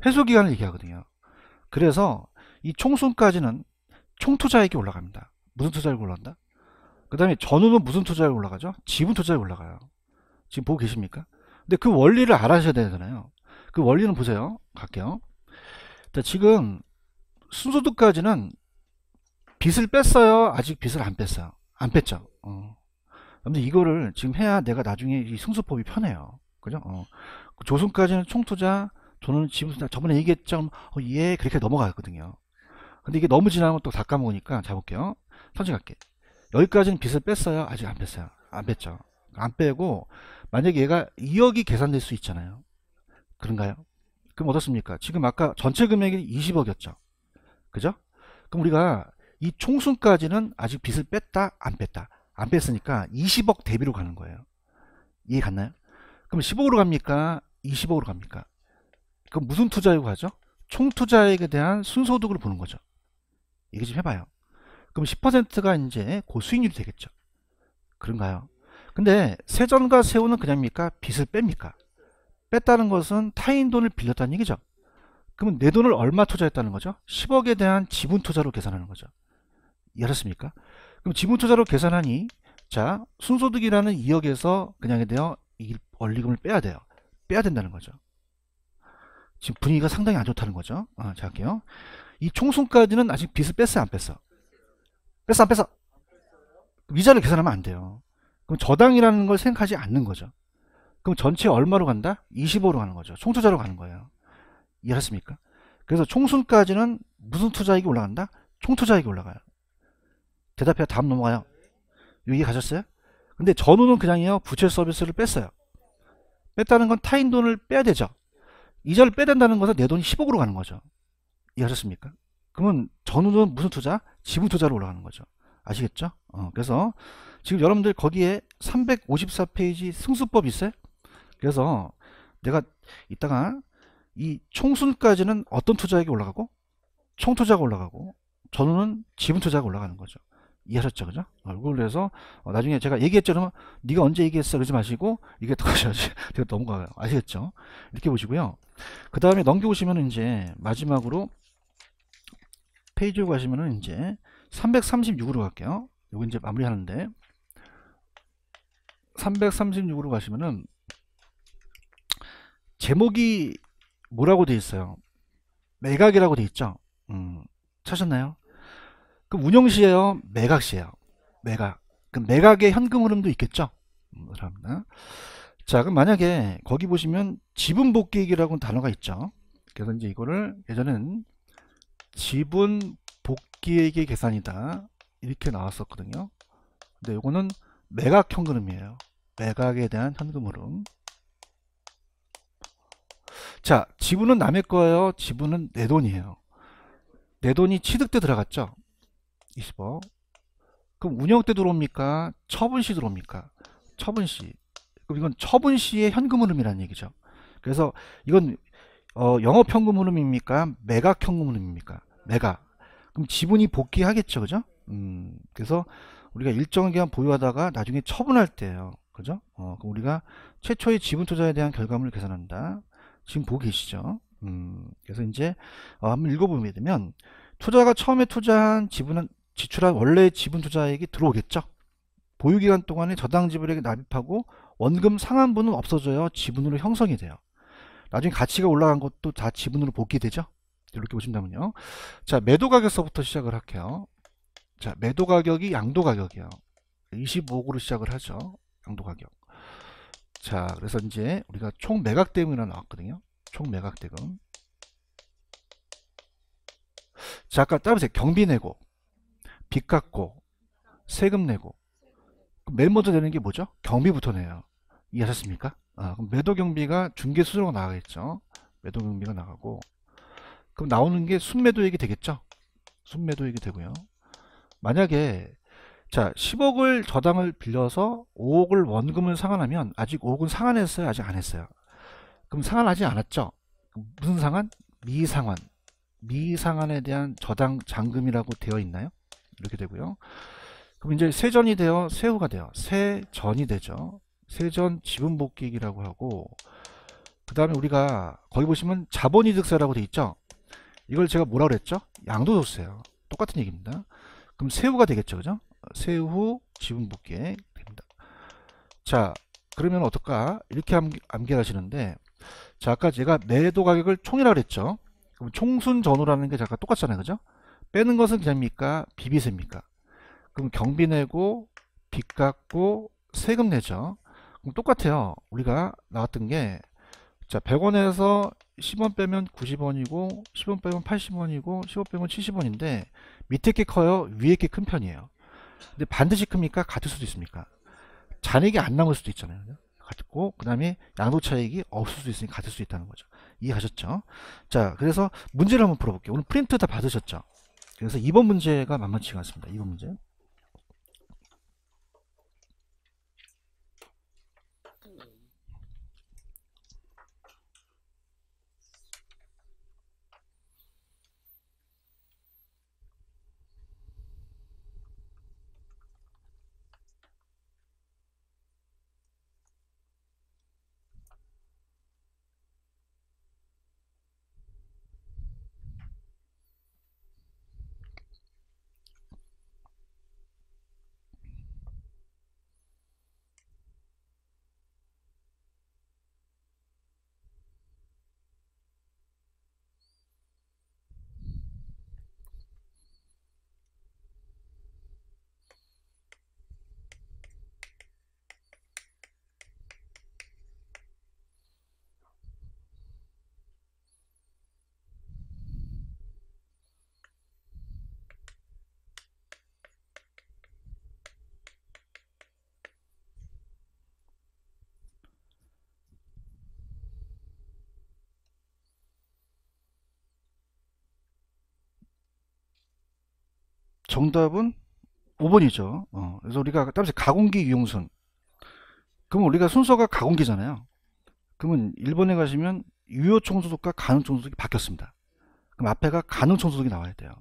회수 기간을 얘기하거든요. 그래서 이 총순까지는 총 투자액이 올라갑니다. 무슨 투자액 올라간다? 그 다음에 전후는 무슨 투자액 올라가죠? 지분 투자액 올라가요. 지금 보고 계십니까? 근데 그 원리를 알아셔야 되잖아요. 그 원리는 보세요. 갈게요. 자, 지금 순소득까지는 빚을 뺐어요? 아직 빚을 안 뺐어요? 안 뺐죠? 어. 근데 이거를 지금 해야 내가 나중에 이 승수법이 편해요. 그죠? 어. 그 조선까지는 총투자, 저는 지분 투자, 저번에 얘기했죠? 어, 예, 그렇게 넘어가거든요. 근데 이게 너무 지나면 또 다 까먹으니까 잡을게요 천천히 갈게 여기까지는 빚을 뺐어요 아직 안 뺐어요 안 뺐죠 안 빼고 만약에 얘가 2억이 계산될 수 있잖아요 그런가요 그럼 어떻습니까 지금 아까 전체 금액이 20억이었죠 그죠 그럼 우리가 이 총순까지는 아직 빚을 뺐다 안 뺐다 안 뺐으니까 20억 대비로 가는 거예요 이해 갔나요 그럼 10억으로 갑니까 20억으로 갑니까 그럼 무슨 투자이고 하죠 총 투자액에 대한 순소득을 보는 거죠 얘기 좀 해봐요. 그럼 10%가 이제 고수익률이 되겠죠. 그런가요? 근데 세전과 세후는 그냥입니까? 빚을 뺍니까? 뺐다는 것은 타인 돈을 빌렸다는 얘기죠. 그러면 내 돈을 얼마 투자했다는 거죠? 10억에 대한 지분 투자로 계산하는 거죠. 이해하셨습니까? 그럼 지분 투자로 계산하니 자 순소득이라는 2억에서 그냥에 대해 이 원리금을 빼야 돼요. 빼야 된다는 거죠. 지금 분위기가 상당히 안 좋다는 거죠. 아, 어, 자 할게요. 이 총순까지는 아직 빚을 뺐어요? 안 뺐어? 뺐어? 안 뺐어? 위자를 계산하면 안 돼요. 그럼 저당이라는 걸 생각하지 않는 거죠. 그럼 전체 얼마로 간다? 25로 가는 거죠. 총투자로 가는 거예요. 이해하셨습니까? 그래서 총순까지는 무슨 투자액이 올라간다? 총투자액이 올라가요. 대답해요. 다음 넘어가요. 여기 가셨어요? 근데 전후는 그냥요. 부채 서비스를 뺐어요. 뺐다는 건 타인 돈을 빼야 되죠. 이자를 빼야 된다는 것은 내 돈이 10억으로 가는 거죠. 이해하셨습니까? 그러면 전후는 무슨 투자? 지분 투자로 올라가는 거죠. 아시겠죠? 어, 그래서 지금 여러분들 거기에 354페이지 승수법 있어요? 그래서 내가 이따가 이 총순까지는 어떤 투자액이 올라가고 총 투자가 올라가고 전후는 지분 투자가 올라가는 거죠. 이해하셨죠? 그죠? 얼굴로 해서 어, 나중에 제가 얘기했죠? 그러면 네가 언제 얘기했어? 그러지 마시고 이게 또하셔야지 제가 넘어가요. 아시겠죠? 이렇게 보시고요. 그 다음에 넘겨보시면 이제 마지막으로 페이지로 가시면은 이제 336으로 갈게요. 요거 이제 마무리하는데 336으로 가시면은 제목이 뭐라고 되어 있어요? 매각이라고 되어 있죠. 음, 찾았나요? 그럼 운영시에요, 매각시에요. 매각. 그럼 매각의 현금 흐름도 있겠죠. 그 자, 그럼 만약에 거기 보시면 지분 복귀익이라고 단어가 있죠. 그래서 이제 이거를 예전에는 지분 복귀액의 계산이다 이렇게 나왔었거든요 근데 요거는 매각 현금흐이에요 매각에 대한 현금흐름 자 지분은 남의 거예요 지분은 내 돈이에요 내 돈이 취득 때 들어갔죠 20억 그럼 운영 때 들어옵니까 처분 시 들어옵니까 처분 시 그럼 이건 처분 시의 현금흐름이라는 얘기죠 그래서 이건 어, 영업현금 흐름입니까? 매각현금 흐름입니까? 매각. 그럼 지분이 복귀하겠죠, 그죠? 음, 그래서 우리가 일정 기간 보유하다가 나중에 처분할 때예요, 그죠? 어, 그럼 우리가 최초의 지분 투자에 대한 결과물을 계산한다. 지금 보고 계시죠? 음, 그래서 이제 어, 한번 읽어보면 되면 투자가 처음에 투자한 지분은 지출한 원래의 지분 투자액이 들어오겠죠. 보유기간 동안에 저당 지분액이 납입하고 원금 상환분은 없어져요. 지분으로 형성이 돼요. 나중에 가치가 올라간 것도 다 지분으로 복귀되죠. 이렇게 보신다면요. 자, 매도 가격서부터 시작을 할게요. 자, 매도 가격이 양도 가격이요 25억으로 시작을 하죠. 양도 가격. 자, 그래서 이제 우리가 총 매각 대금이라 나왔거든요. 총 매각 대금. 자, 아까 따라보세요. 경비 내고, 빚 갚고, 세금 내고. 맨 먼저 되는게 뭐죠? 경비부터 내요. 이해하셨습니까? 아, 그럼 매도 경비가 중개 수수료가 나가겠죠. 매도 경비가 나가고 그럼 나오는 게 순매도액이 되겠죠. 순매도액이 되고요. 만약에 자 10억을 저당을 빌려서 5억을 원금을 상환하면 아직 5억은 상환했어요? 아직 안 했어요? 그럼 상환하지 않았죠? 무슨 상환? 미상환. 미상환에 대한 저당 잔금이라고 되어 있나요? 이렇게 되고요. 그럼 이제 세전이 되어 세후가 돼요. 세전이 되죠. 세전 지분 복귀기라고 하고 그 다음에 우리가 거기 보시면 자본이득세라고 돼 있죠 이걸 제가 뭐라 그랬죠 양도소세요 똑같은 얘기입니다 그럼 세후가 되겠죠 그죠 세후 지분 복귀 됩니다 자 그러면 어떨까 이렇게 암기하시는데 자 아까 제가 매도 가격을 총이라 고 그랬죠 그럼 총순 전후라는 게 잠깐 똑같잖아요 그죠 빼는 것은 그냥입니까 비비세입니까 그럼 경비 내고 빚 갚고 세금 내죠 그럼 똑같아요. 우리가 나왔던 게, 자, 100원에서 10원 빼면 90원이고, 10원 빼면 80원이고, 10원 빼면 70원인데, 밑에 게 커요? 위에 게 큰 편이에요. 근데 반드시 큽니까? 같을 수도 있습니까? 잔액이 안 남을 수도 있잖아요. 같고, 그 다음에 양도 차익이 없을 수도 있으니 같을 수 있다는 거죠. 이해하셨죠? 자, 그래서 문제를 한번 풀어볼게요. 오늘 프린트 다 받으셨죠? 그래서 이번 문제가 만만치가 않습니다. 이번 문제. 정답은 5번이죠. 어, 그래서 우리가 따라서 가공기 이용순. 그럼 우리가 순서가 가공기잖아요. 그러면 1번에 가시면 유효총소득과 가능총소득이 바뀌었습니다. 그럼 앞에가 가능총소득이 나와야 돼요.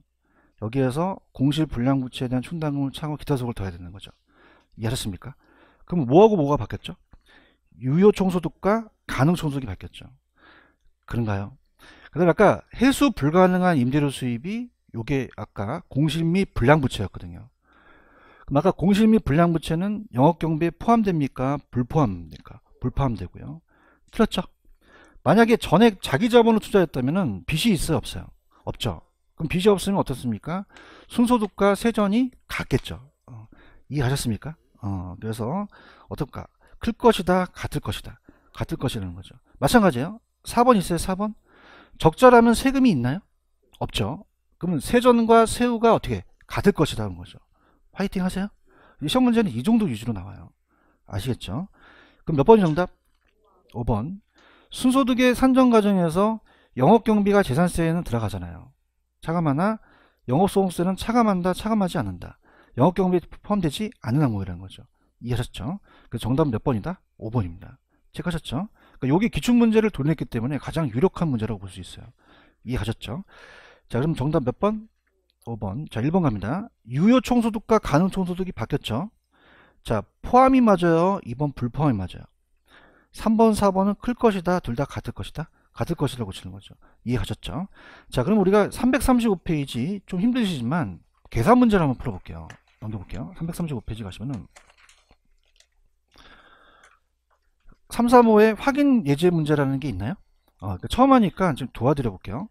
여기에서 공실불량부채에 대한 충당금을 창업 기타소득을 더해야 되는 거죠. 이해하셨습니까? 그럼 뭐하고 뭐가 바뀌었죠? 유효총소득과 가능총소득이 바뀌었죠. 그런가요? 그 다음에 아까 해수 불가능한 임대료 수입이 요게 아까 공실 및 불량부채였거든요. 그럼 아까 공실 및 불량부채는 영업경비에 포함됩니까? 불포함입니까? 불포함되고요. 틀렸죠? 만약에 전액 자기 자본으로 투자했다면 빚이 있어요? 없어요? 없죠. 그럼 빚이 없으면 어떻습니까? 순소득과 세전이 같겠죠. 어, 이해하셨습니까? 어, 그래서 어떨까? 클 것이다, 같을 것이다. 같을 것이라는 거죠. 마찬가지예요. 4번 있어요, 4번? 적자라면 세금이 있나요? 없죠. 그러면 세전과 세후가 어떻게 같을 것이다 는 거죠. 화이팅 하세요. 시험 문제는 이 정도 위주로 나와요. 아시겠죠? 그럼 몇 번이 정답? 5번. 순소득의 산정 과정에서 영업 경비가 재산세에는 들어가잖아요. 차감하나 영업 소득세는 차감한다, 차감하지 않는다. 영업 경비 포함되지 않은 항목이라는 뭐 거죠. 이해하셨죠? 그 정답 몇 번이다? 5번입니다. 체크하셨죠? 그러니까 여기 기출 문제를 돌렸기 때문에 가장 유력한 문제라고 볼 수 있어요. 이해하셨죠? 자 그럼 정답 몇 번? 5번 자 1번 갑니다 유효 총소득과 가능 총소득이 바뀌었죠 자 포함이 맞아요 2번 불포함이 맞아요 3번 4번은 클 것이다 둘 다 같을 것이다 같을 것이라고 고치는 거죠 이해하셨죠 자 그럼 우리가 335페이지 좀 힘드시지만 계산 문제를 한번 풀어볼게요 넘겨볼게요 335페이지 가시면은 335에 확인 예제 문제라는 게 있나요? 어, 그러니까 처음 하니까 좀 도와드려 볼게요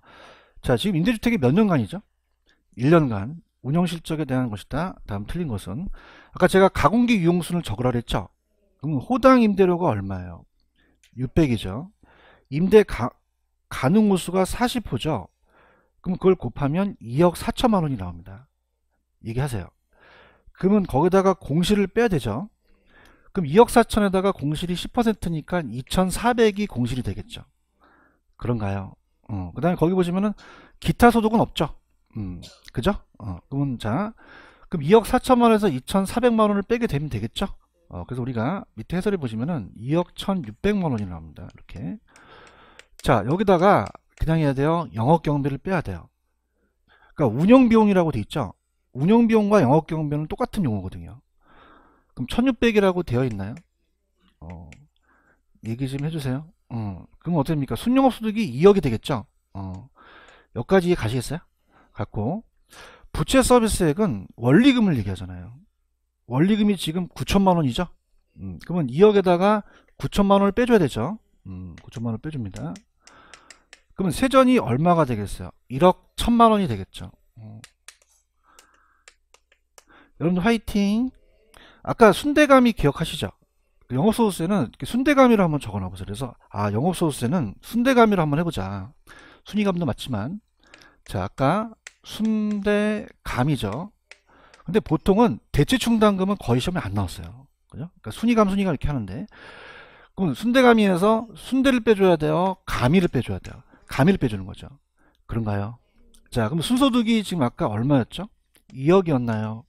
자, 지금 임대주택이 몇 년간이죠? 1년간 운영실적에 대한 것이다. 다음 틀린 것은 아까 제가 가공기 이용수를 적으라 그랬죠? 그럼 호당 임대료가 얼마예요? 600이죠. 임대 가, 가능 호수가 40호죠. 그럼 그걸 곱하면 2억 4천만 원이 나옵니다. 얘기하세요. 그러면 거기다가 공실을 빼야 되죠. 그럼 2억 4천에다가 공실이 10%니까 2,400이 공실이 되겠죠. 그런가요? 어, 그 다음에 거기 보시면은 기타 소득은 없죠. 음, 그죠? 어, 그러면 자, 그럼 2억 4천만원에서 2,400만 원을 빼게 되면 되겠죠? 어, 그래서 우리가 밑에 해설을 보시면은 2억 1,600만 원이 나옵니다. 이렇게. 자, 여기다가 그냥 해야 돼요. 영업 경비를 빼야 돼요. 그러니까 운영 비용이라고 돼 있죠. 운영 비용과 영업 경비는 똑같은 용어거든요. 그럼 1,600이라고 되어 있나요? 어, 얘기 좀 해주세요. 어, 그럼 어떻게 됩니까? 순영업 소득이 2억이 되겠죠? 어, 여기까지 가시겠어요? 갖고 부채 서비스액은 원리금을 얘기하잖아요. 원리금이 지금 9천만 원이죠? 음, 그러면 2억에다가 9천만 원을 빼줘야 되죠? 음, 9천만 원을 빼줍니다. 그러면 세전이 얼마가 되겠어요? 1억 1천만 원이 되겠죠? 어. 여러분들 화이팅! 아까 순대감이 기억하시죠? 영업 소득세는 순대감이라 한번 적어놔 보세요. 그래서 아 영업 소득세는 순대감이라 한번 해보자. 순이감도 맞지만 자 아까 순대감이죠. 근데 보통은 대체충당금은 거의 시험에 안 나왔어요. 그죠? 그러니까 순이감 순이감 이렇게 하는데 그럼 순대감이에서 순대를 빼줘야 돼요. 감이를 빼줘야 돼요. 감이를 빼주는 거죠. 그런가요? 자 그럼 순소득이 지금 아까 얼마였죠? 2억이었나요?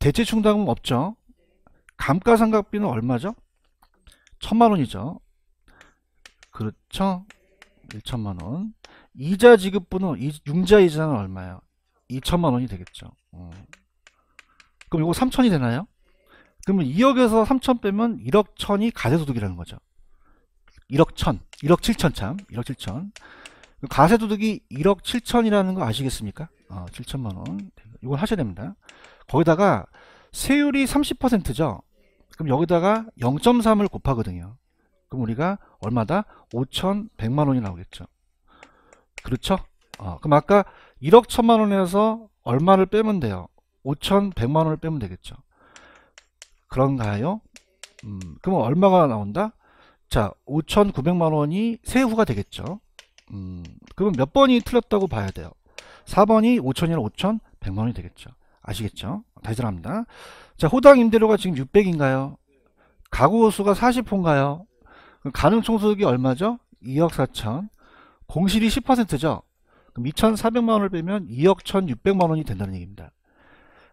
대체충당금 없죠? 감가상각비는 얼마죠? 천만 원이죠. 그렇죠? 1천만 원. 이자 지급분은 이, 융자 이자는 얼마예요? 2천만 원이 되겠죠. 어. 그럼 이거 3천이 되나요? 그러면 2억에서 3천 빼면 1억 천이 가세소득이라는 거죠. 1억 천, 1억 7천 참, 1억 7천. 가세소득이 1억 7천이라는 거 아시겠습니까? 어, 7천만 원. 이건 하셔야 됩니다. 거기다가 세율이 30%죠. 그럼 여기다가 0.3을 곱하거든요. 그럼 우리가 얼마다? 5,100만 원이 나오겠죠. 그렇죠? 어, 그럼 아까 1억 1 0 0 0만 원에서 얼마를 빼면 돼요? 5,100만 원을 빼면 되겠죠. 그런가요? 음, 그럼 얼마가 나온다? 자, 5,900만 원이 세후가 되겠죠. 음, 그럼 몇 번이 틀렸다고 봐야 돼요? 4번이 5,000이나 5,100만 원이 되겠죠. 아시겠죠? 다시 전합니다. 자, 호당 임대료가 지금 600인가요? 가구 호수가 40호인가요? 가능 총소득이 얼마죠? 2억 4천. 공실이 10%죠? 그럼 2,400만 원을 빼면 2억 1,600만 원이 된다는 얘기입니다.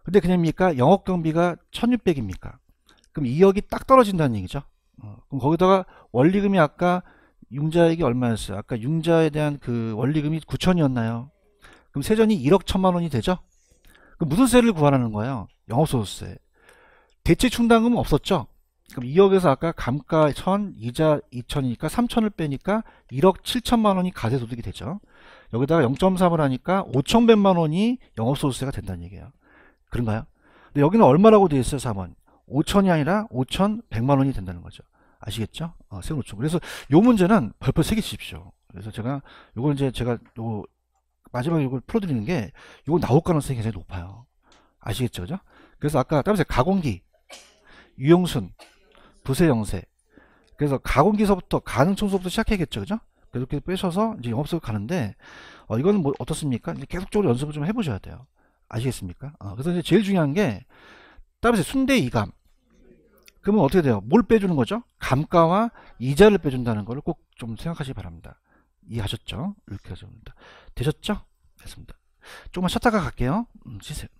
근데 그냥입니까? 영업 경비가 1,600입니까? 그럼 2억이 딱 떨어진다는 얘기죠. 어, 그럼 거기다가 원리금이 아까 융자액이 얼마였어요? 아까 융자에 대한 그 원리금이 9천이었나요? 그럼 세전이 1억 1 천만 원이 되죠? 그럼 무슨 세를 구하라는 거예요? 영업소득세. 대체 충당금은 없었죠. 그럼 2억에서 아까 감가 1000, 이자 2000이니까 3000을 빼니까 1억 7천만 원이 가세소득이 되죠. 여기다가 0.3을 하니까 5100만 원이 영업소득세가 된다는 얘기예요. 그런가요? 근데 여기는 얼마라고 되어 있어요, 3원? 5천이 아니라 5100만 원이 된다는 거죠. 아시겠죠? 어, 세금 노총. 그래서 요 문제는 벌표 새기십시오 그래서 제가 요걸 이제 제가 요 마지막에 이걸 풀어드리는 게 요거 나올 가능성이 굉장히 높아요. 아시겠죠? 그죠? 그래서 아까 따로 가공기 유용순, 부세영세. 그래서 가공기서부터 가능청소부터 시작해야겠죠. 그죠? 그렇게 빼셔서 이제 영업수업 가는데 어, 이거는 뭐 어떻습니까? 계속적으로 연습을 좀 해보셔야 돼요. 아시겠습니까? 어, 그래서 이제 제일 중요한 게 따라서 순대 이감. 그러면 어떻게 돼요? 뭘 빼주는 거죠? 감가와 이자를 빼준다는 걸 꼭 좀 생각하시기 바랍니다. 이해하셨죠? 이렇게 하셨습니다 되셨죠? 됐습니다. 조금만 쉬었다가 갈게요. 음, 쉬세요.